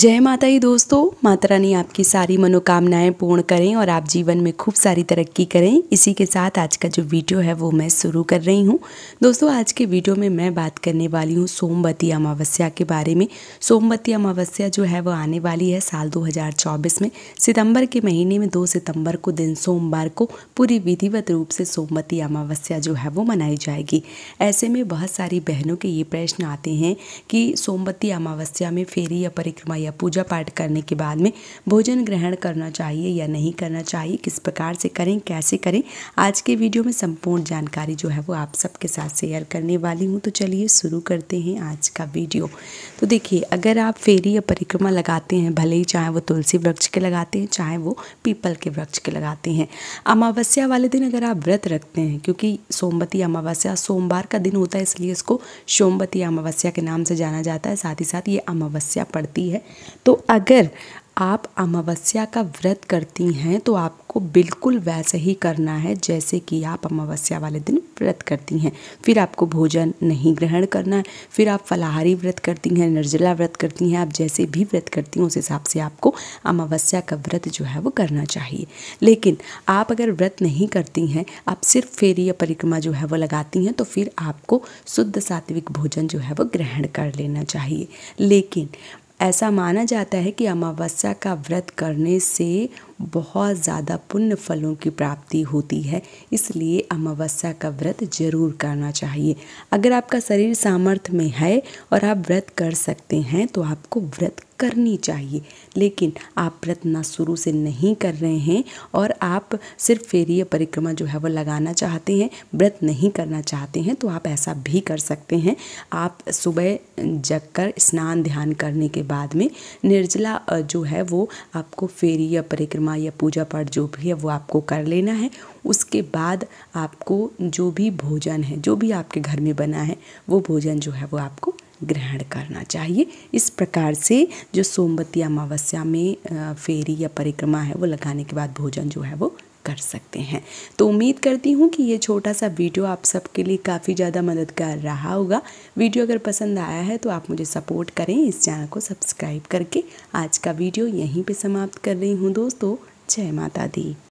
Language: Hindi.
जय माता ही दोस्तों माता रानी आपकी सारी मनोकामनाएं पूर्ण करें और आप जीवन में खूब सारी तरक्की करें इसी के साथ आज का जो वीडियो है वो मैं शुरू कर रही हूं दोस्तों आज के वीडियो में मैं बात करने वाली हूं सोमवती अमावस्या के बारे में सोमवती अमावस्या जो है वो आने वाली है साल 2024 में सितम्बर के महीने में दो सितंबर को दिन सोमवार को पूरी विधिवत रूप से सोमवती अमावस्या जो है वो मनाई जाएगी ऐसे में बहुत सारी बहनों के ये प्रश्न आते हैं कि सोमवती अमावस्या में फेरी या परिक्रमा या पूजा पाठ करने के बाद में भोजन ग्रहण करना चाहिए या नहीं करना चाहिए किस प्रकार से करें कैसे करें आज के वीडियो में संपूर्ण जानकारी जो है वो आप सबके साथ शेयर करने वाली हूँ तो चलिए शुरू करते हैं आज का वीडियो तो देखिए अगर आप फेरी या परिक्रमा लगाते हैं भले ही चाहे वो तुलसी वृक्ष के लगाते हैं चाहे वो पीपल के वृक्ष के लगाते हैं अमावस्या वाले दिन अगर आप व्रत रखते हैं क्योंकि सोमवती अमावस्या सोमवार का दिन होता है इसलिए इसको सोमवती अमावस्या के नाम से जाना जाता है साथ ही साथ ये अमावस्या पड़ती है तो अगर आप अमावस्या का व्रत करती हैं तो आपको बिल्कुल वैसे ही करना है जैसे कि आप अमावस्या वाले दिन व्रत करती हैं फिर आपको भोजन नहीं ग्रहण करना है फिर आप फलाहारी व्रत करती हैं निर्जला व्रत करती हैं आप जैसे भी व्रत करती हैं उस हिसाब से आपको अमावस्या का व्रत जो है वो करना चाहिए लेकिन आप अगर व्रत नहीं करती हैं आप सिर्फ फेरी या परिक्रमा जो है वो लगाती हैं तो फिर आपको शुद्ध सात्विक भोजन जो है वो ग्रहण कर लेना चाहिए लेकिन ऐसा माना जाता है कि अमावस्या का व्रत करने से बहुत ज़्यादा पुण्य फलों की प्राप्ति होती है इसलिए अमावस्या का व्रत जरूर करना चाहिए अगर आपका शरीर सामर्थ्य में है और आप व्रत कर सकते हैं तो आपको व्रत करनी चाहिए लेकिन आप व्रत ना शुरू से नहीं कर रहे हैं और आप सिर्फ या परिक्रमा जो है वो लगाना चाहते हैं व्रत नहीं करना चाहते हैं तो आप ऐसा भी कर सकते हैं आप सुबह जग कर स्नान ध्यान करने के बाद में निर्जला जो है वो आपको या परिक्रमा परिक्रमा या पूजा पाठ जो भी है वो आपको कर लेना है उसके बाद आपको जो भी भोजन है जो भी आपके घर में बना है वो भोजन जो है वो आपको ग्रहण करना चाहिए इस प्रकार से जो सोमवती अमावस्या में फेरी या परिक्रमा है वो लगाने के बाद भोजन जो है वो कर सकते हैं तो उम्मीद करती हूँ कि ये छोटा सा वीडियो आप सबके लिए काफ़ी ज़्यादा मददगार रहा होगा वीडियो अगर पसंद आया है तो आप मुझे सपोर्ट करें इस चैनल को सब्सक्राइब करके आज का वीडियो यहीं पर समाप्त कर रही हूँ दोस्तों जय माता दी